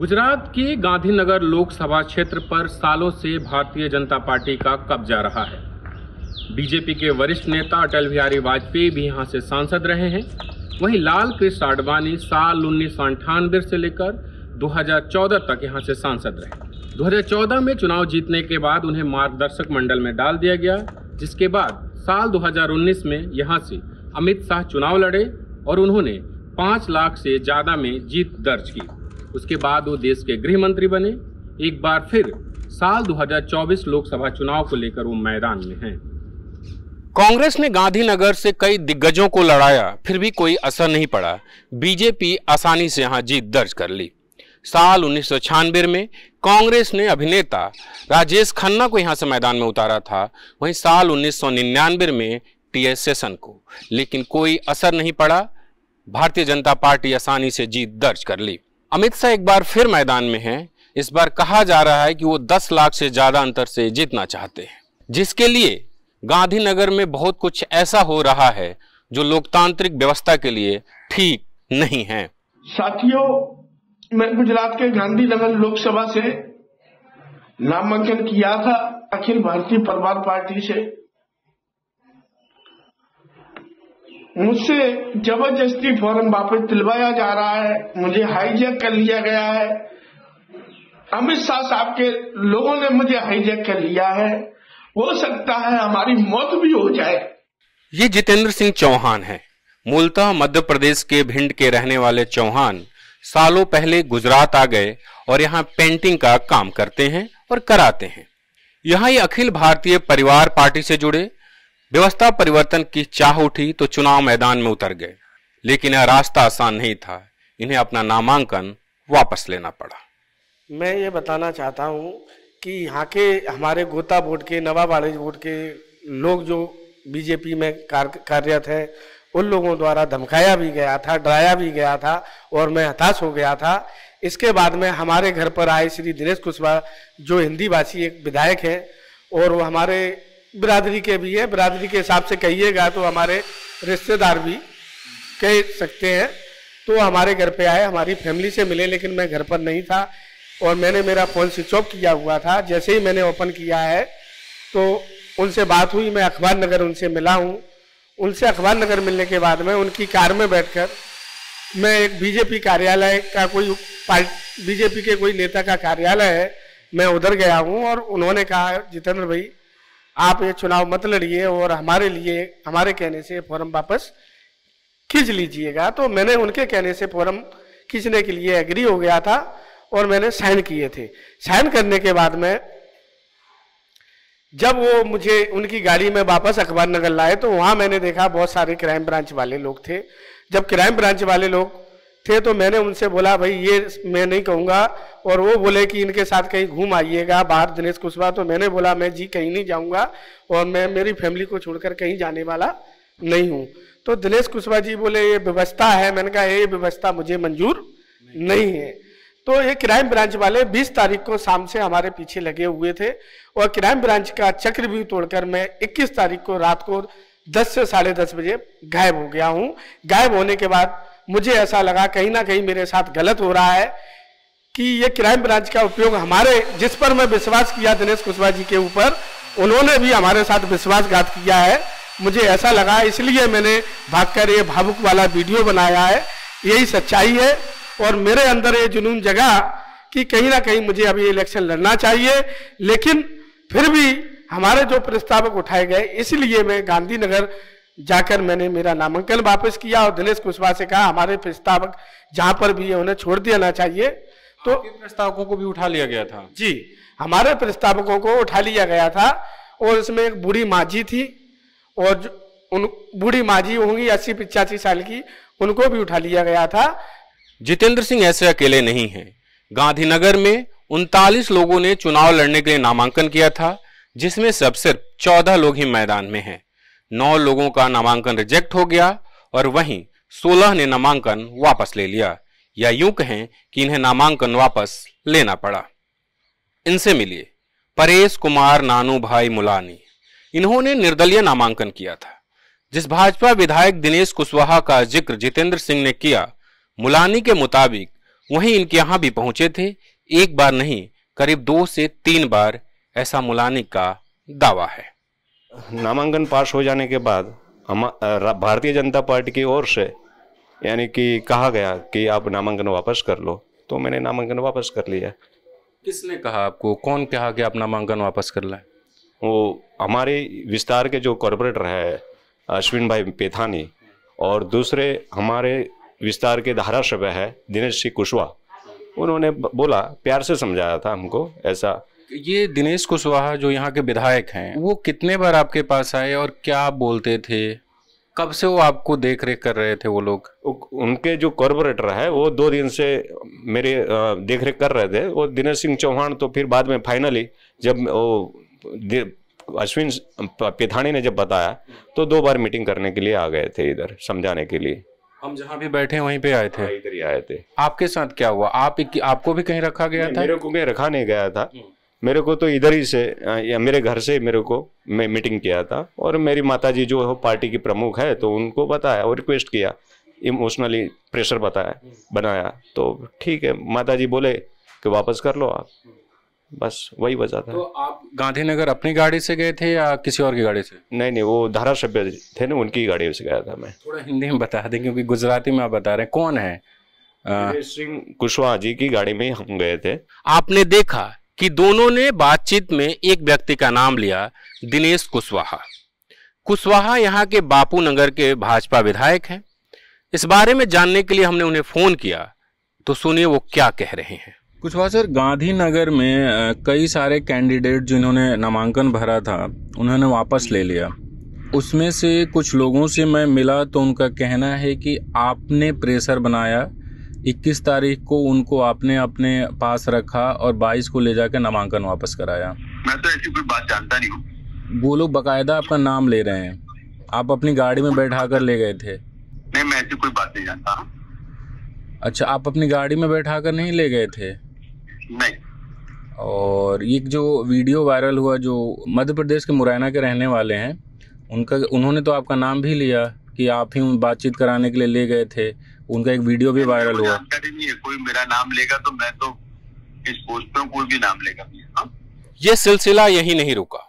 गुजरात की गांधीनगर लोकसभा क्षेत्र पर सालों से भारतीय जनता पार्टी का कब्जा रहा है बीजेपी के वरिष्ठ नेता अटल बिहारी वाजपेयी भी यहाँ से सांसद रहे हैं वहीं लाल कृष्ण आडवाणी साल उन्नीस से लेकर 2014 तक यहाँ से सांसद रहे 2014 में चुनाव जीतने के बाद उन्हें मार्गदर्शक मंडल में डाल दिया गया जिसके बाद साल 2019 में यहाँ से अमित शाह चुनाव लड़े और उन्होंने पाँच लाख से ज़्यादा में जीत दर्ज की उसके बाद वो देश के गृह मंत्री बने एक बार फिर साल 2024 लोकसभा चुनाव को लेकर वो मैदान में हैं कांग्रेस ने गांधीनगर से कई दिग्गजों को लड़ाया फिर भी कोई असर नहीं पड़ा बीजेपी आसानी से यहाँ जीत दर्ज कर ली साल उन्नीस में कांग्रेस ने अभिनेता राजेश खन्ना को यहाँ से मैदान में उतारा था वहीं साल उन्नीस में टी एस सेशन को लेकिन कोई असर नहीं पड़ा भारतीय जनता पार्टी आसानी से जीत दर्ज कर ली अमित शाह एक बार फिर मैदान में हैं इस बार कहा जा रहा है कि वो 10 लाख से ज़्यादा अंतर से जीतना चाहते हैं जिसके लिए गांधीनगर में बहुत कुछ ऐसा हो रहा है जो लोकतांत्रिक व्यवस्था के लिए ठीक नहीं है साथियों मैं गुजरात के गांधीनगर लोकसभा से नामांकन किया था अखिल भारतीय परिवार पार्टी से मुझसे जबरदस्ती फॉरम वापस दिलवाया जा रहा है मुझे हाईजैक कर लिया गया है अमित शाह साहब के लोगों ने मुझे हाईजैक कर लिया है हो सकता है हमारी मौत भी हो जाए ये जितेंद्र सिंह चौहान है मूलतः मध्य प्रदेश के भिंड के रहने वाले चौहान सालों पहले गुजरात आ गए और यहाँ पेंटिंग का काम करते हैं और कराते हैं यहाँ ये अखिल भारतीय परिवार पार्टी से जुड़े व्यवस्था परिवर्तन की चाह उठी तो चुनाव मैदान में उतर गए लेकिन यह रास्ता आसान नहीं था इन्हें अपना नामांकन वापस लेना पड़ा मैं ये बताना चाहता हूँ कि यहाँ के हमारे गोता बोर्ड के नवाब आलिज बोर्ड के लोग जो बीजेपी में कार्यरत हैं उन लोगों द्वारा धमकाया भी गया था डराया भी गया था और मैं हताश हो गया था इसके बाद में हमारे घर पर आए श्री दिनेश कुशवाहा जो हिंदी भाषी एक विधायक हैं और वो हमारे बिरादरी के भी है बिरादरी के हिसाब से कहिएगा तो हमारे रिश्तेदार भी कह सकते हैं तो हमारे घर पे आए हमारी फैमिली से मिले लेकिन मैं घर पर नहीं था और मैंने मेरा फ़ोन स्विच ऑफ किया हुआ था जैसे ही मैंने ओपन किया है तो उनसे बात हुई मैं अखबार नगर उनसे मिला हूँ उनसे अखबार नगर मिलने के बाद में उनकी कार में कर मैं एक बीजेपी कार्यालय का कोई बीजेपी के कोई नेता का कार्यालय है मैं उधर गया हूँ और उन्होंने कहा जितेंद्र भाई आप ये चुनाव मत लड़िए और हमारे लिए हमारे कहने से फॉरम वापस खींच लीजिएगा तो मैंने उनके कहने से फॉरम खींचने के लिए एग्री हो गया था और मैंने साइन किए थे साइन करने के बाद में जब वो मुझे उनकी गाड़ी में वापस अखबार नगर लाए तो वहां मैंने देखा बहुत सारे क्राइम ब्रांच वाले लोग थे जब क्राइम ब्रांच वाले लोग थे तो मैंने उनसे बोला भाई ये मैं नहीं कहूँगा और वो बोले कि इनके साथ कहीं घूम आइएगा बाहर दिनेश कुशवाहा तो मैंने बोला मैं जी कहीं नहीं जाऊँगा और मैं मेरी फैमिली को छोड़कर कहीं जाने वाला नहीं हूँ तो दिनेश कुशवाहा जी बोले ये व्यवस्था है मैंने कहा ये व्यवस्था मुझे मंजूर नहीं, नहीं है तो ये क्राइम ब्रांच वाले 20 तारीख को शाम से हमारे पीछे लगे हुए थे और क्राइम ब्रांच का चक्र भी तोड़कर मैं 21 तारीख को रात को 10 से साढ़े दस बजे गायब हो गया हूँ गायब होने के बाद मुझे ऐसा लगा कहीं ना कहीं मेरे साथ गलत हो रहा है कि ये क्राइम ब्रांच का उपयोग हमारे जिस पर मैं विश्वास किया दिनेश कुशवाहा जी के ऊपर उन्होंने भी हमारे साथ विश्वासघात किया है मुझे ऐसा लगा इसलिए मैंने भागकर ये भावुक वाला वीडियो बनाया है यही सच्चाई है और मेरे अंदर ये जुनून जगा कि कहीं ना कहीं मुझे अभी इलेक्शन लड़ना चाहिए लेकिन फिर भी हमारे जो प्रस्तावक उठाए गए इसलिए मैं गांधीनगर जाकर मैंने मेरा नामांकन वापस किया और दिनेश कुशवाहा से कहा हमारे प्रस्तावक जहां पर भी है उन्हें छोड़ देना चाहिए तो प्रस्तावकों को भी उठा लिया गया था जी हमारे प्रस्तावकों को उठा लिया गया था और इसमें एक बूढ़ी माझी थी और उन बूढ़ी माझी होंगी अस्सी पिचासी साल की उनको भी उठा लिया गया था जितेंद्र सिंह ऐसे अकेले नहीं है गांधीनगर में उनतालीस लोगों ने चुनाव लड़ने के लिए नामांकन किया था जिसमें सबसे सिर्फ चौदह लोग ही मैदान में हैं नौ लोगों का नामांकन रिजेक्ट हो गया और वहीं सोलह ने नामांकन वापस ले लिया या यूं कहें कि इन्हें नामांकन वापस लेना पड़ा इनसे मिलिए परेश कुमार नानू भाई मुलानी इन्होंने निर्दलीय नामांकन किया था जिस भाजपा विधायक दिनेश कुशवाहा का जिक्र जितेंद्र सिंह ने किया मुलानी के मुताबिक वहीं इनके यहां भी पहुंचे थे एक बार नहीं करीब दो से तीन बार ऐसा मुलानी का दावा है नामांकन पास हो जाने के बाद हम भारतीय जनता पार्टी की ओर से यानी कि कहा गया कि आप नामांकन वापस कर लो तो मैंने नामांकन वापस कर लिया किसने कहा आपको कौन कहा कि आप नामांकन वापस कर लें वो हमारे विस्तार के जो कॉरपोरेटर है अश्विन भाई पेथानी और दूसरे हमारे विस्तार के धारा सभ्य है दिनेश सिंह कुशवाहा उन्होंने बोला प्यार से समझाया था हमको ऐसा ये दिनेश कुशवाहा जो यहाँ के विधायक हैं वो कितने बार आपके पास आए और क्या बोलते थे कब से वो आपको देख रेख कर रहे थे वो लोग उनके जो कॉरपोरेटर है वो दो दिन से मेरे देख रेख कर रहे थे वो दिनेश सिंह चौहान तो फिर बाद में फाइनली जब वो अश्विन पिथाणी ने जब बताया तो दो बार मीटिंग करने के लिए आ गए थे इधर समझाने के लिए हम जहाँ भी बैठे वहीं पे आए थे हाँ, इधर ही आए थे आपके साथ क्या हुआ आप आपको भी कहीं रखा गया था मेरे को कहीं रखा नहीं गया था हम्म। मेरे को तो इधर ही से या मेरे घर से मेरे को मैं मीटिंग किया था और मेरी माता जी जो पार्टी की प्रमुख है तो उनको बताया और रिक्वेस्ट किया इमोशनली प्रेशर बताया बनाया तो ठीक है माता जी बोले कि वापस कर लो आप बस वही वजह था तो आप गांधीनगर अपनी गाड़ी से गए थे या किसी और की गाड़ी से नहीं नहीं वो धारा सभ्य थे ना उनकी गाड़ी से गया था मैं थोड़ा हिंदी में बता दें क्योंकि गुजराती में आप बता रहे हैं कौन है सिंह कुशवाहा जी की गाड़ी में हम गए थे आपने देखा कि दोनों ने बातचीत में एक व्यक्ति का नाम लिया दिनेश कुशवाहा कुशवाहा यहाँ के बापू नगर के भाजपा विधायक हैं इस बारे में जानने के लिए हमने उन्हें फ़ोन किया तो सुनिए वो क्या कह रहे हैं कुशवाहा सर गांधीनगर में कई सारे कैंडिडेट जिन्होंने नामांकन भरा था उन्होंने वापस ले लिया उसमें से कुछ लोगों से मैं मिला तो उनका कहना है कि आपने प्रेशर बनाया 21 तारीख को उनको आपने अपने पास रखा और 22 को ले जाकर नामांकन वापस कराया मैं तो ऐसी कोई बात जानता नहीं हूँ वो लोग बाकायदा आपका नाम ले रहे हैं आप अपनी गाड़ी में बैठा कर ले गए थे नहीं मैं ऐसी कोई बात नहीं जानता अच्छा आप अपनी गाड़ी में बैठा कर नहीं ले गए थे नहीं और ये जो वीडियो वायरल हुआ जो मध्य प्रदेश के मुरैना के रहने वाले हैं उनका उन्होंने तो आपका नाम भी लिया कि आप ही बातचीत कराने के लिए ले गए थे उनका एक वीडियो भी वायरल हुआ नहीं है कोई मेरा नाम लेगा तो मैं तो इस पोस्ट पे कोई भी नाम लेगा हाँ? ये सिलसिला यही नहीं रुका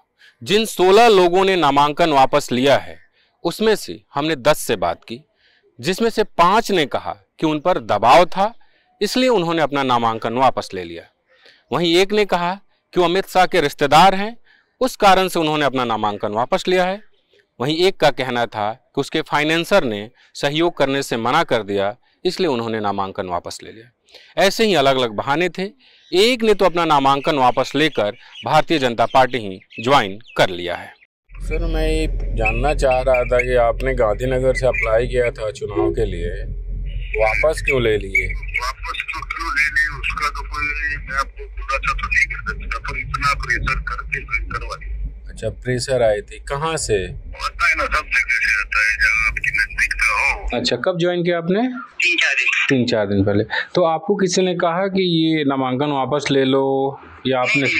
जिन 16 लोगों ने नामांकन वापस लिया है उसमें से हमने 10 से बात की जिसमें से पांच ने कहा कि उन पर दबाव था इसलिए उन्होंने अपना नामांकन वापस ले लिया वहीं एक ने कहा कि वो अमित शाह के रिश्तेदार हैं उस कारण से उन्होंने अपना नामांकन वापस लिया है वहीं एक का कहना था कि उसके फाइनेंसर ने सहयोग करने से मना कर दिया इसलिए उन्होंने नामांकन वापस ले लिया ऐसे ही अलग अलग बहाने थे एक ने तो अपना नामांकन वापस लेकर भारतीय जनता पार्टी ही ज्वाइन कर लिया है सर मैं ये जानना चाह रहा था कि आपने गांधीनगर से अप्लाई किया था चुनाव के लिए वापस क्यों ले लिए वापस क्यों क्यों ले लिए उसका तो कोई मैं आपको खुलासा अच्छा तो नहीं कर सकता पर इतना प्रेशर करके करवा लिया अच्छा प्रेशर आई थी कहाँ से होता है ना सब जगह से होता है जहाँ आपकी नजदीकता हो अच्छा कब ज्वाइन किया आपने तीन चार दिन तीन चार दिन पहले तो आपको किसी ने कहा कि ये नामांकन वापस ले लो या आपने है?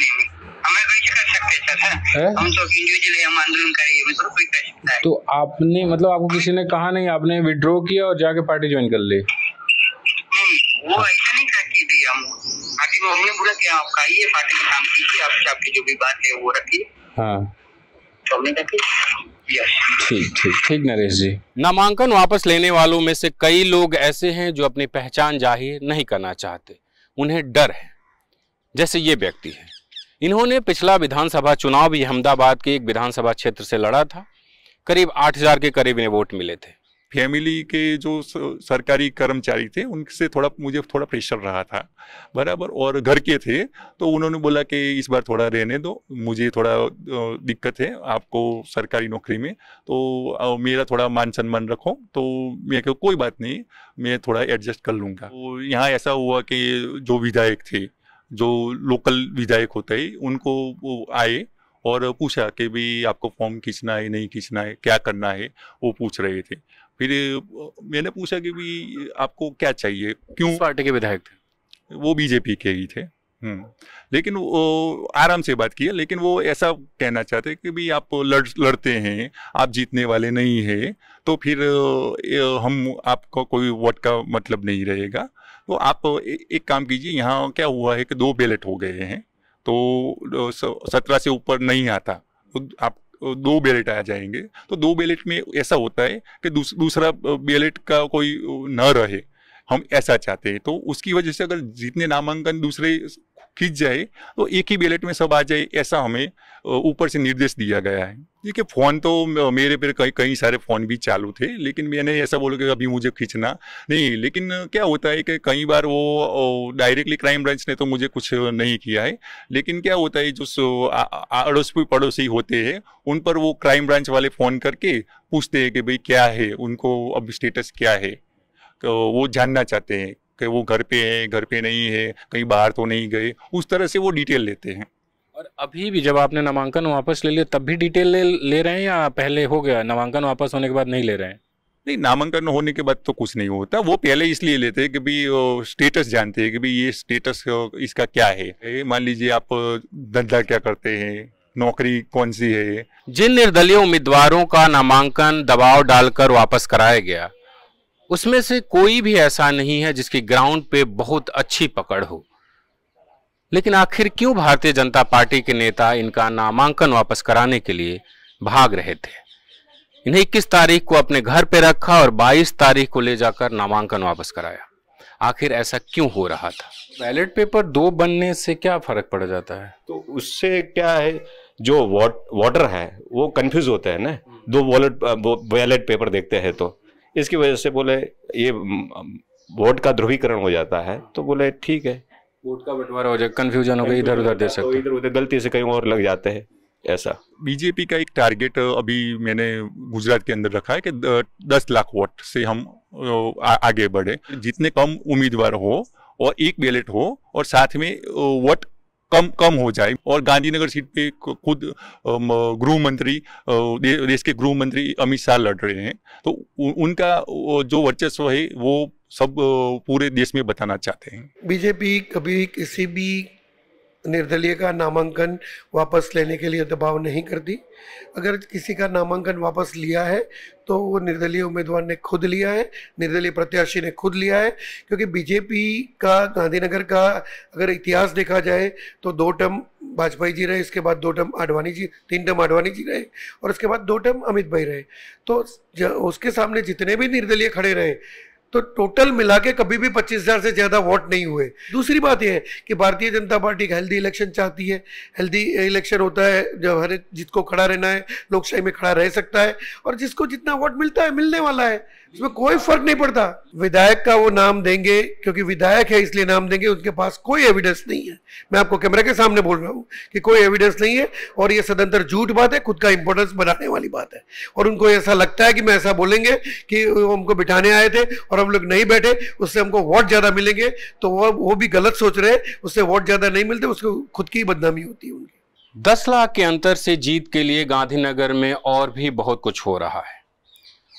हम तो इंडिविजुअली हम आंदोलन करेंगे मतलब कोई कर सकता है तो आपने मतलब आपको किसी ने कहा नहीं आपने विड्रॉ किया और जाके पार्टी ज्वाइन कर ली वो ऐसा नहीं था कि भी हम पार्टी वो हमने बोला कि आप आइए पार्टी में काम कीजिए आपकी आपकी जो भी बात है वो रखिए हाँ ठीक ठीक ठीक नरेश जी नामांकन वापस लेने वालों में से कई लोग ऐसे हैं जो अपनी पहचान जाहिर नहीं करना चाहते उन्हें डर है जैसे ये व्यक्ति है इन्होंने पिछला विधानसभा चुनाव भी अहमदाबाद के एक विधानसभा क्षेत्र से लड़ा था करीब 8000 के करीब इन्हें वोट मिले थे फैमिली के जो सरकारी कर्मचारी थे उनसे थोड़ा मुझे थोड़ा प्रेशर रहा था बराबर और घर के थे तो उन्होंने बोला कि इस बार थोड़ा रहने दो मुझे थोड़ा दिक्कत है आपको सरकारी नौकरी में तो मेरा थोड़ा मान सम्मान रखो तो मैं को कोई बात नहीं मैं थोड़ा एडजस्ट कर लूँगा तो यहाँ ऐसा हुआ कि जो विधायक थे जो लोकल विधायक होते हैं उनको आए और पूछा कि भाई आपको फॉर्म खींचना है नहीं खींचना है क्या करना है वो पूछ रहे थे फिर मैंने पूछा कि भी आपको क्या चाहिए क्यों पार्टी के विधायक थे वो बीजेपी के ही थे हम्म। लेकिन वो आराम से बात किया लेकिन वो ऐसा कहना चाहते कि भी आप लड़ लड़ते हैं आप जीतने वाले नहीं है तो फिर हम आपको कोई वोट का मतलब नहीं रहेगा तो आप एक काम कीजिए यहाँ क्या हुआ है कि दो बैलेट हो गए हैं तो सत्रह से ऊपर नहीं आता तो आप दो बैलेट आ जाएंगे तो दो बैलेट में ऐसा होता है कि दूस, दूसरा बैलेट का कोई न रहे हम ऐसा चाहते हैं तो उसकी वजह से अगर जितने नामांकन दूसरे खींच जाए तो एक ही बैलेट में सब आ जाए ऐसा हमें ऊपर से निर्देश दिया गया है देखिए फ़ोन तो मेरे पर कई कई सारे फ़ोन भी चालू थे लेकिन मैंने ऐसा बोला कि अभी मुझे खींचना नहीं लेकिन क्या होता है कि कई बार वो डायरेक्टली क्राइम ब्रांच ने तो मुझे कुछ नहीं किया है लेकिन क्या होता है जो अड़ोसी पड़ोसी होते हैं उन पर वो क्राइम ब्रांच वाले फ़ोन करके पूछते हैं कि भाई क्या है उनको अब स्टेटस क्या है तो वो जानना चाहते हैं कि वो घर पे है घर पे नहीं है कहीं बाहर तो नहीं गए उस तरह से वो डिटेल लेते हैं और अभी भी जब आपने नामांकन वापस ले लिया तब भी डिटेल ले ले रहे हैं या पहले हो गया नामांकन वापस होने के बाद नहीं ले रहे हैं नहीं नामांकन होने के बाद तो कुछ नहीं होता वो पहले इसलिए लेते हैं कि भाई स्टेटस जानते हैं कि भाई ये स्टेटस इसका क्या है मान लीजिए आप धंधा क्या करते हैं नौकरी कौन सी है जिन निर्दलीय उम्मीदवारों का नामांकन दबाव डालकर वापस कराया गया उसमें से कोई भी ऐसा नहीं है जिसकी ग्राउंड पे बहुत अच्छी पकड़ हो लेकिन आखिर क्यों भारतीय जनता पार्टी के नेता इनका नामांकन वापस कराने के लिए भाग रहे थे इन्हें 21 तारीख को अपने घर पे रखा और 22 तारीख को ले जाकर नामांकन वापस कराया आखिर ऐसा क्यों हो रहा था बैलेट पेपर दो बनने से क्या फर्क पड़ जाता है तो उससे क्या है जो वॉटर वॉटर है वो कंफ्यूज होते हैं ना हम्म। दो वॉलेट बैलेट पेपर देखते हैं तो इसकी वजह से बोले ये वोट का ध्रुवीकरण हो जाता है तो बोले ठीक है वोट का बंटवारा हो जाए कन्फ्यूजन हो गया इधर उधर दे तो सकते इधर उधर गलती से कहीं और लग जाते हैं ऐसा बीजेपी का एक टारगेट अभी मैंने गुजरात के अंदर रखा है कि दस लाख वोट से हम आगे बढ़े जितने कम उम्मीदवार हो और एक बैलेट हो और साथ में वोट कम कम हो जाए और गांधीनगर सीट पे खुद गृह मंत्री देश के गृह मंत्री अमित शाह लड़ रहे हैं तो उनका जो वर्चस्व है वो सब पूरे देश में बताना चाहते हैं बीजेपी कभी किसी भी निर्दलीय का नामांकन वापस लेने के लिए दबाव नहीं करती अगर किसी का नामांकन वापस लिया है तो वो निर्दलीय उम्मीदवार ने खुद लिया है निर्दलीय प्रत्याशी ने खुद लिया है क्योंकि बीजेपी का गांधीनगर का अगर इतिहास देखा जाए तो दो टर्म वाजपेयी जी रहे इसके बाद दो टर्म आडवाणी जी तीन टर्म आडवाणी जी रहे और उसके बाद दो टर्म अमित भाई रहे तो उसके सामने जितने भी निर्दलीय खड़े रहे तो टोटल मिला के कभी भी 25,000 से ज़्यादा वोट नहीं हुए दूसरी बात यह है कि भारतीय जनता पार्टी एक हेल्दी इलेक्शन चाहती है हेल्दी इलेक्शन होता है जब हर जिसको खड़ा रहना है लोकशाही में खड़ा रह सकता है और जिसको जितना वोट मिलता है मिलने वाला है इसमें कोई फर्क नहीं पड़ता विधायक का वो नाम देंगे क्योंकि विधायक है इसलिए नाम देंगे उनके पास कोई एविडेंस नहीं है मैं आपको कैमरा के सामने बोल रहा हूँ कि कोई एविडेंस नहीं है और ये सदंतर झूठ बात है खुद का इम्पोर्टेंस बनाने वाली बात है और उनको ऐसा लगता है कि मैं ऐसा बोलेंगे कि वो हमको बिठाने आए थे और हम लोग नहीं बैठे उससे हमको वोट ज़्यादा मिलेंगे तो वो वो भी गलत सोच रहे हैं उससे वोट ज़्यादा नहीं मिलते उसको खुद की बदनामी होती है उनकी दस लाख के अंतर से जीत के लिए गांधीनगर में और भी बहुत कुछ हो रहा है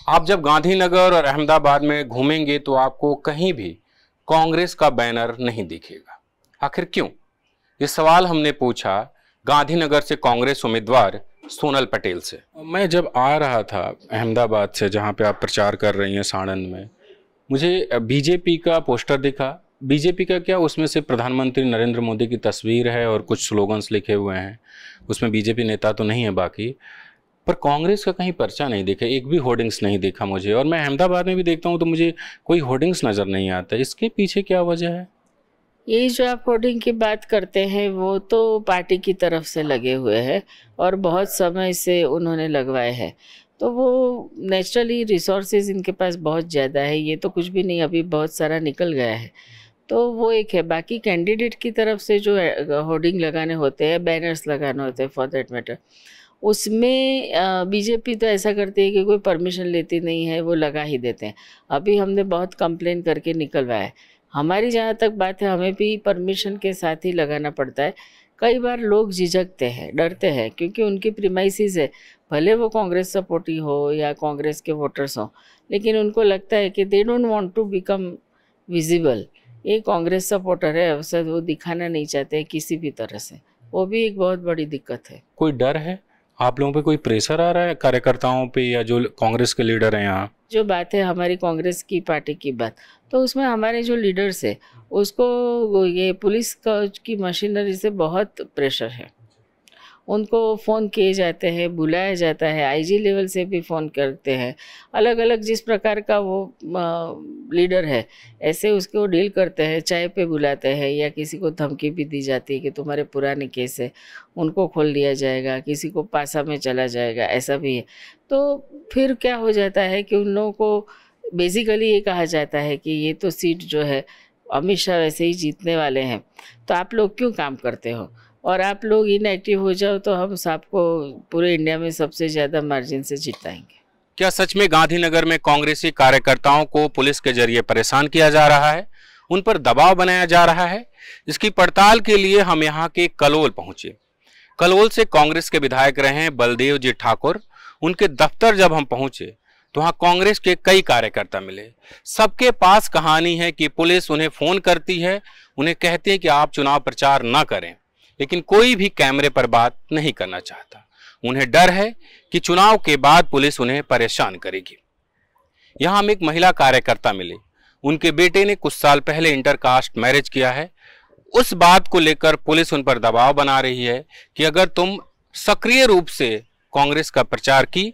आप जब गांधीनगर और अहमदाबाद में घूमेंगे तो आपको कहीं भी कांग्रेस का बैनर नहीं दिखेगा आखिर क्यों ये सवाल हमने पूछा गांधीनगर से कांग्रेस उम्मीदवार सोनल पटेल से मैं जब आ रहा था अहमदाबाद से जहाँ पे आप प्रचार कर रही हैं साणंद में मुझे बीजेपी का पोस्टर दिखा बीजेपी का क्या उसमें से प्रधानमंत्री नरेंद्र मोदी की तस्वीर है और कुछ स्लोगन्स लिखे हुए हैं उसमें बीजेपी नेता तो नहीं है बाकी पर कांग्रेस का कहीं पर्चा नहीं देखा एक भी होर्डिंग्स नहीं देखा मुझे और मैं अहमदाबाद में भी देखता हूँ तो मुझे कोई होर्डिंग्स नज़र नहीं आता इसके पीछे क्या वजह है ये जो आप होर्डिंग की बात करते हैं वो तो पार्टी की तरफ से लगे हुए हैं और बहुत समय से उन्होंने लगवाए हैं तो वो नेचुरली रिसोर्सेज इनके पास बहुत ज़्यादा है ये तो कुछ भी नहीं अभी बहुत सारा निकल गया है तो वो एक है बाकी कैंडिडेट की तरफ से जो होर्डिंग लगाने होते हैं बैनर्स लगाने होते हैं फॉर देट मैटर उसमें बीजेपी तो ऐसा करती है कि कोई परमिशन लेती नहीं है वो लगा ही देते हैं अभी हमने बहुत कंप्लेन करके निकलवाया है हमारी जहाँ तक बात है हमें भी परमिशन के साथ ही लगाना पड़ता है कई बार लोग झिझकते हैं डरते हैं क्योंकि उनकी प्रीमाइसिस है भले वो कांग्रेस सपोर्टी हो या कांग्रेस के वोटर्स हों लेकिन उनको लगता है कि they don't want to become visible ये कांग्रेस सपोर्टर है अवसर वो दिखाना नहीं चाहते किसी भी तरह से वो भी एक बहुत बड़ी दिक्कत है कोई डर है आप लोगों पे कोई प्रेशर आ रहा है कार्यकर्ताओं पे या जो कांग्रेस के लीडर हैं यहाँ जो बात है हमारी कांग्रेस की पार्टी की बात तो उसमें हमारे जो लीडर्स है उसको ये पुलिस की मशीनरी से बहुत प्रेशर है उनको फ़ोन किए जाते हैं बुलाया जाता है आईजी लेवल से भी फ़ोन करते हैं अलग अलग जिस प्रकार का वो लीडर है ऐसे उसको डील करते हैं चाय पे बुलाते हैं या किसी को धमकी भी दी जाती है कि तुम्हारे पुराने केस है उनको खोल दिया जाएगा किसी को पासा में चला जाएगा ऐसा भी है तो फिर क्या हो जाता है कि उन लोगों को बेसिकली ये कहा जाता है कि ये तो सीट जो है अमित शाह वैसे ही जीतने वाले हैं तो आप लोग क्यों काम करते हो और आप लोग इनएक्टिव हो जाओ तो हम सबको पूरे इंडिया में सबसे ज़्यादा मार्जिन से जिताएंगे क्या सच में गांधीनगर में कांग्रेसी कार्यकर्ताओं को पुलिस के जरिए परेशान किया जा रहा है उन पर दबाव बनाया जा रहा है इसकी पड़ताल के लिए हम यहाँ के कलोल पहुंचे कलोल से कांग्रेस के विधायक रहे बलदेव जी ठाकुर उनके दफ्तर जब हम पहुंचे तो वहाँ कांग्रेस के कई कार्यकर्ता मिले सबके पास कहानी है कि पुलिस उन्हें फोन करती है उन्हें कहते हैं कि आप चुनाव प्रचार न करें लेकिन कोई भी कैमरे पर बात नहीं करना चाहता उन्हें डर है कि चुनाव के बाद पुलिस उन्हें परेशान करेगी यहां हम एक महिला कार्यकर्ता मिले उनके बेटे ने कुछ साल पहले इंटरकास्ट मैरिज किया है उस बात को लेकर पुलिस उन पर दबाव बना रही है कि अगर तुम सक्रिय रूप से कांग्रेस का प्रचार की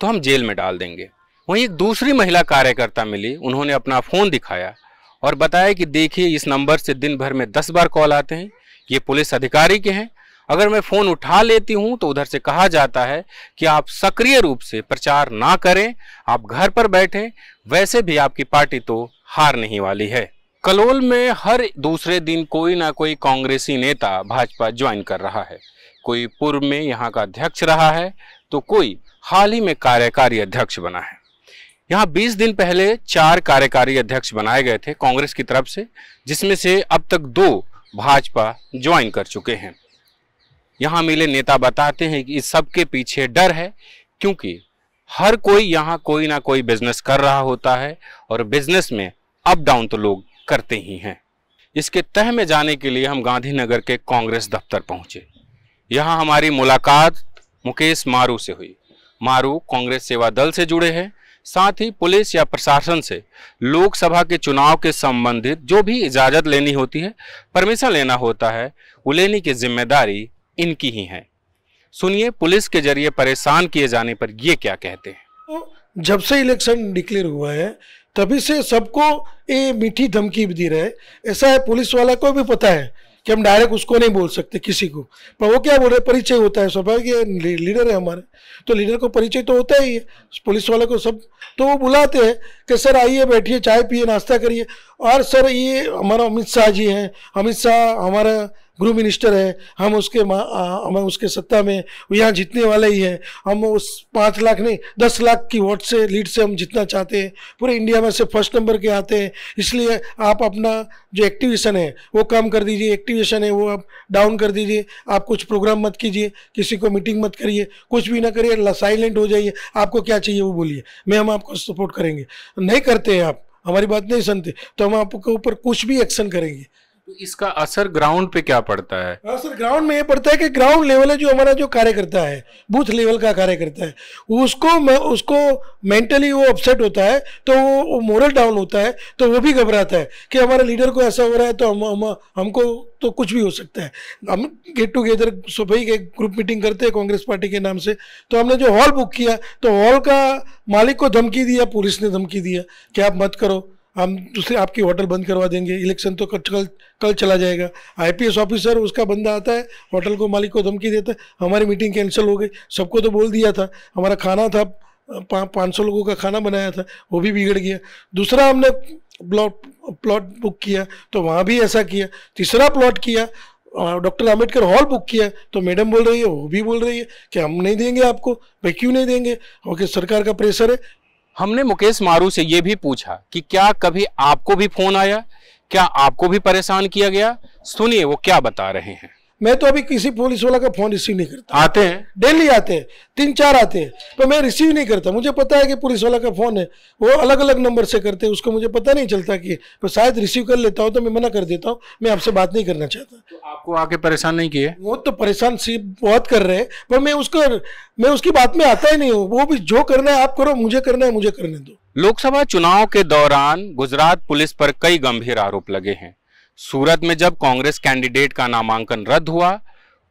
तो हम जेल में डाल देंगे वहीं एक दूसरी महिला कार्यकर्ता मिली उन्होंने अपना फ़ोन दिखाया और बताया कि देखिए इस नंबर से दिन भर में दस बार कॉल आते हैं ये पुलिस अधिकारी के हैं अगर मैं फोन उठा लेती हूं तो उधर से कहा जाता है कि आप सक्रिय रूप से प्रचार ना करें आप घर पर बैठें वैसे भी आपकी पार्टी तो हार नहीं वाली है कलोल में हर दूसरे दिन कोई ना कोई कांग्रेसी नेता भाजपा ज्वाइन कर रहा है कोई पूर्व में यहाँ का अध्यक्ष रहा है तो कोई हाल ही में कार्यकारी अध्यक्ष बना है यहाँ 20 दिन पहले चार कार्यकारी अध्यक्ष बनाए गए थे कांग्रेस की तरफ से जिसमें से अब तक दो भाजपा ज्वाइन कर चुके हैं यहाँ मिले नेता बताते हैं कि इस सब के पीछे डर है क्योंकि हर कोई यहाँ कोई ना कोई बिजनेस कर रहा होता है और बिजनेस में अप डाउन तो लोग करते ही हैं इसके तह में जाने के लिए हम गांधीनगर के कांग्रेस दफ्तर पहुंचे यहाँ हमारी मुलाकात मुकेश मारू से हुई मारू कांग्रेस सेवा दल से जुड़े हैं साथ ही पुलिस या प्रशासन से लोकसभा के चुनाव के संबंधित जो भी इजाज़त लेनी होती है परमिशन लेना होता है वो लेने की जिम्मेदारी इनकी ही है सुनिए पुलिस के जरिए परेशान किए जाने पर ये क्या कहते हैं तो जब से इलेक्शन डिक्लेयर हुआ है तभी से सबको ये मीठी धमकी भी दे रहे ऐसा है पुलिस वाला को भी पता है कि हम डायरेक्ट उसको नहीं बोल सकते किसी को पर वो क्या बोल रहे परिचय होता है स्वाभाविक ये लीडर है हमारे तो लीडर को परिचय तो होता ही है पुलिस वाले को सब तो वो बुलाते हैं कि सर आइए बैठिए चाय पिए नाश्ता करिए और सर ये हमारा अमित शाह जी हैं अमित शाह हमारा गृह मिनिस्टर है हम उसके हम उसके सत्ता में यहाँ जीतने वाले ही हैं हम उस पाँच लाख नहीं दस लाख की वोट से लीड से हम जीतना चाहते हैं पूरे इंडिया में से फर्स्ट नंबर के आते हैं इसलिए आप अपना जो एक्टिवेशन है वो कम कर दीजिए एक्टिवेशन है वो आप डाउन कर दीजिए आप कुछ प्रोग्राम मत कीजिए किसी को मीटिंग मत करिए कुछ भी ना करिए साइलेंट हो जाइए आपको क्या चाहिए वो बोलिए मैं हम आपको सपोर्ट करेंगे नहीं करते हैं आप हमारी बात नहीं सुनते तो हम आपके ऊपर कुछ भी एक्शन करेंगे तो इसका असर ग्राउंड पे क्या पड़ता है असर ग्राउंड में ये पड़ता है कि ग्राउंड लेवल है जो हमारा जो कार्यकर्ता है बूथ लेवल का कार्यकर्ता है उसको मैं उसको मेंटली वो अपसेट होता है तो वो, वो मोरल डाउन होता है तो वो भी घबराता है कि हमारे लीडर को ऐसा हो रहा है तो हम, हम हमको तो कुछ भी हो सकता है हम गेट टुगेदर सुबह ही एक ग्रुप मीटिंग करते हैं कांग्रेस पार्टी के नाम से तो हमने जो हॉल बुक किया तो हॉल का मालिक को धमकी दिया पुलिस ने धमकी दिया कि आप मत करो हम दूसरे आपकी होटल बंद करवा देंगे इलेक्शन तो कल कल चला जाएगा आईपीएस ऑफिसर उसका बंदा आता है होटल को मालिक को धमकी देता है हमारी मीटिंग कैंसिल हो गई सबको तो बोल दिया था हमारा खाना था पा, पाँच सौ लोगों का खाना बनाया था वो भी बिगड़ गया दूसरा हमने प्लॉट प्लॉट बुक किया तो वहाँ भी ऐसा किया तीसरा प्लॉट किया डॉक्टर अम्बेडकर हॉल बुक किया तो मैडम बोल रही है वो भी बोल रही है कि हम नहीं देंगे आपको भाई क्यों नहीं देंगे ओके सरकार का प्रेशर है हमने मुकेश मारू से ये भी पूछा कि क्या कभी आपको भी फोन आया क्या आपको भी परेशान किया गया सुनिए वो क्या बता रहे हैं मैं तो अभी किसी पुलिस वाला का फोन रिसीव नहीं करता आते हैं डेली आते हैं तीन चार आते हैं तो मैं रिसीव नहीं करता मुझे पता है कि पुलिस वाला का फोन है वो अलग अलग नंबर से करते हैं उसको मुझे पता नहीं चलता कि तो शायद रिसीव कर लेता हूँ तो मैं मना कर देता हूँ मैं आपसे बात नहीं करना चाहता तो आपको आके परेशान नहीं किए वो तो परेशान सी बहुत कर रहे हैं पर मैं उसको मैं उसकी बात में आता ही नहीं हूँ वो भी जो करना है आप करो मुझे करना है मुझे करने दो लोकसभा चुनाव के दौरान गुजरात पुलिस पर कई गंभीर आरोप लगे हैं सूरत में जब कांग्रेस कैंडिडेट का नामांकन रद्द हुआ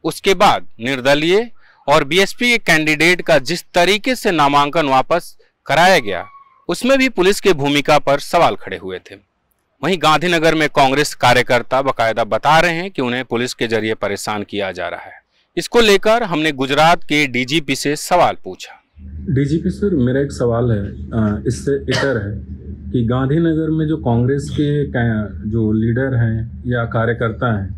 उसके बाद निर्दलीय और बीएसपी के कैंडिडेट का जिस तरीके से नामांकन वापस कराया गया उसमें भी पुलिस की भूमिका पर सवाल खड़े हुए थे वहीं गांधीनगर में कांग्रेस कार्यकर्ता बाकायदा बता रहे हैं कि उन्हें पुलिस के जरिए परेशान किया जा रहा है इसको लेकर हमने गुजरात के डीजीपी से सवाल पूछा डीजीपी सर मेरा एक सवाल है इससे इतर है कि गांधीनगर में जो कांग्रेस के जो लीडर हैं या कार्यकर्ता हैं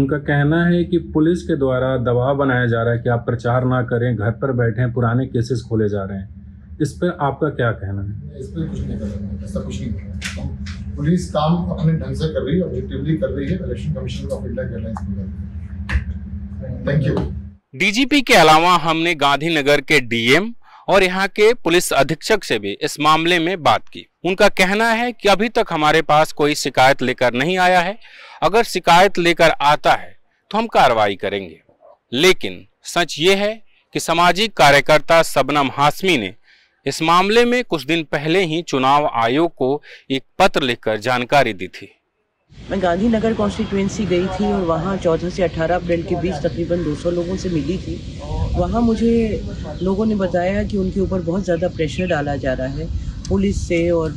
उनका कहना है कि पुलिस के द्वारा दबाव बनाया जा रहा है कि आप प्रचार ना करें घर पर बैठे पुराने केसेस खोले जा रहे हैं इस पर आपका क्या कहना है इस पर कुछ नहीं रहा ऐसा कुछ नहीं पुलिस काम अपने ढंग से कर रही है ऑब्जेक्टिवली कर रही है इलेक्शन कमीशन का feedback guidelines thank you DGP के अलावा हमने गांधीनगर के डीएम और यहाँ के पुलिस अधीक्षक से भी इस मामले में बात की उनका कहना है कि अभी तक हमारे पास कोई शिकायत लेकर नहीं आया है अगर शिकायत लेकर आता है तो हम कार्रवाई करेंगे लेकिन सच ये है कि सामाजिक कार्यकर्ता सबनम हाशमी ने इस मामले में कुछ दिन पहले ही चुनाव आयोग को एक पत्र लिखकर जानकारी दी थी मैं गांधीनगर कॉन्स्टिट्यूंसी गई थी और वहाँ चौदह से अठारह अप्रैल के बीच तकरीबन 200 लोगों से मिली थी वहाँ मुझे लोगों ने बताया कि उनके ऊपर बहुत ज़्यादा प्रेशर डाला जा रहा है पुलिस से और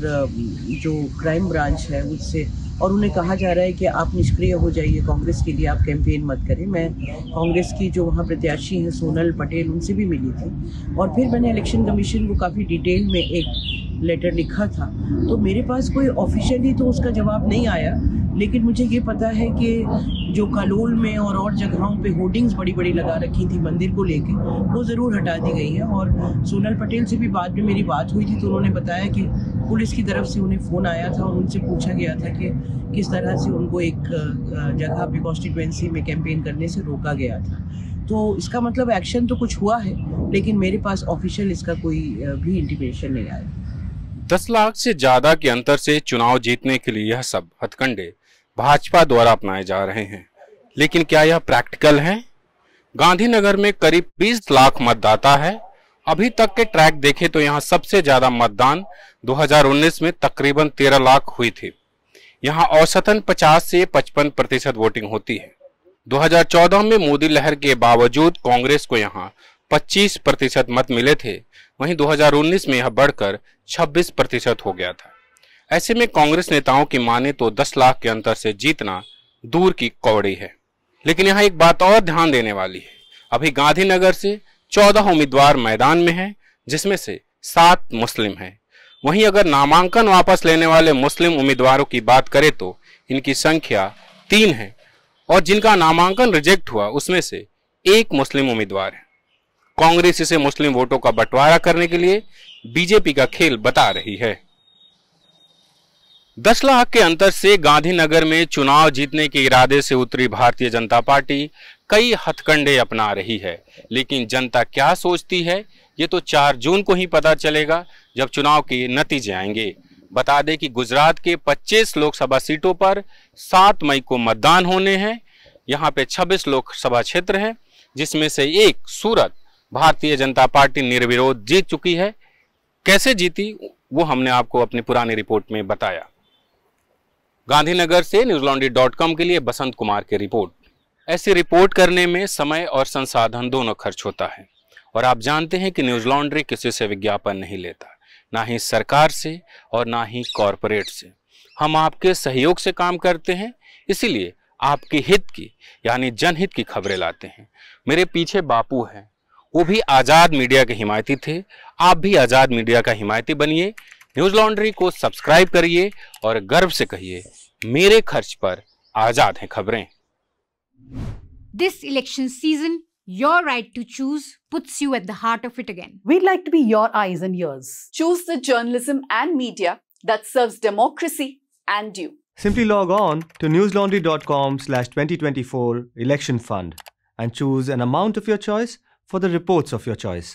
जो क्राइम ब्रांच है उससे और उन्हें कहा जा रहा है कि आप निष्क्रिय हो जाइए कांग्रेस के लिए आप कैंपेन मत करें मैं कांग्रेस की जो वहाँ प्रत्याशी हैं सोनल पटेल उनसे भी मिली थी और फिर मैंने इलेक्शन कमीशन को काफ़ी डिटेल में एक लेटर लिखा था तो मेरे पास कोई ऑफिशियली तो उसका जवाब नहीं आया लेकिन मुझे ये पता है कि जो कलोल में और और जगहों पे होर्डिंग्स बड़ी बड़ी लगा रखी थी मंदिर को लेके वो ज़रूर हटा दी गई है और सोनल पटेल से भी बाद में मेरी बात हुई थी तो उन्होंने बताया कि पुलिस की तरफ से उन्हें फ़ोन आया था और उनसे पूछा गया था कि किस तरह से उनको एक जगह पे कॉन्स्टिट्यूंसी में कैंपेन करने से रोका गया था तो इसका मतलब एक्शन तो कुछ हुआ है लेकिन मेरे पास ऑफिशियल इसका कोई भी इंटीमेशन नहीं आया दस लाख से ज्यादा के अंतर से चुनाव जीतने के लिए यह सब हथकंडे भाजपा द्वारा अपनाए जा रहे हैं लेकिन क्या यह प्रैक्टिकल है गांधीनगर में करीब 20 लाख मतदाता है अभी तक के ट्रैक देखें तो यहाँ सबसे ज्यादा मतदान 2019 में तकरीबन 13 लाख हुई थी यहाँ औसतन 50 से 55 प्रतिशत वोटिंग होती है 2014 में मोदी लहर के बावजूद कांग्रेस को यहाँ 25 प्रतिशत मत मिले थे वहीं 2019 में यह बढ़कर 26 प्रतिशत हो गया था ऐसे में कांग्रेस नेताओं की माने तो 10 लाख के अंतर से जीतना दूर की कौड़ी है लेकिन यहाँ एक बात और ध्यान देने वाली है अभी गांधीनगर से 14 उम्मीदवार मैदान में हैं जिसमें से सात मुस्लिम हैं वहीं अगर नामांकन वापस लेने वाले मुस्लिम उम्मीदवारों की बात करें तो इनकी संख्या तीन है और जिनका नामांकन रिजेक्ट हुआ उसमें से एक मुस्लिम उम्मीदवार है कांग्रेस इसे मुस्लिम वोटों का बंटवारा करने के लिए बीजेपी का खेल बता रही है दस लाख के अंतर से गांधीनगर में चुनाव जीतने के इरादे से उतरी भारतीय जनता पार्टी कई हथकंडे अपना रही है लेकिन जनता क्या सोचती है ये तो 4 जून को ही पता चलेगा जब चुनाव के नतीजे आएंगे बता दें कि गुजरात के 25 लोकसभा सीटों पर 7 मई को मतदान होने हैं यहाँ पे 26 लोकसभा क्षेत्र हैं जिसमें से एक सूरत भारतीय जनता पार्टी निर्विरोध जीत चुकी है कैसे जीती वो हमने आपको अपनी पुरानी रिपोर्ट में बताया गांधीनगर से न्यूज लॉन्ड्री डॉट कॉम के लिए बसंत कुमार की रिपोर्ट ऐसी रिपोर्ट करने में समय और संसाधन दोनों खर्च होता है और आप जानते हैं कि न्यूज लॉन्ड्री किसी से विज्ञापन नहीं लेता ना ही सरकार से और ना ही कॉरपोरेट से हम आपके सहयोग से काम करते हैं इसीलिए आपके हित की यानी जनहित की खबरें लाते हैं मेरे पीछे बापू हैं वो भी आज़ाद मीडिया के हिमायती थे आप भी आज़ाद मीडिया का हिमायती बनिए न्यूज लॉन्ड्री को सब्सक्राइब करिए और गर्व से कहिए मेरे खर्च पर आजाद हैं खबरें this election season Your right to choose puts you at the heart of it again. We'd like to be your eyes and ears. Choose the journalism and media that serves democracy and you. Simply log on to newslaundry.com slash 2024 election fund and choose an amount of your choice for the reports of your choice.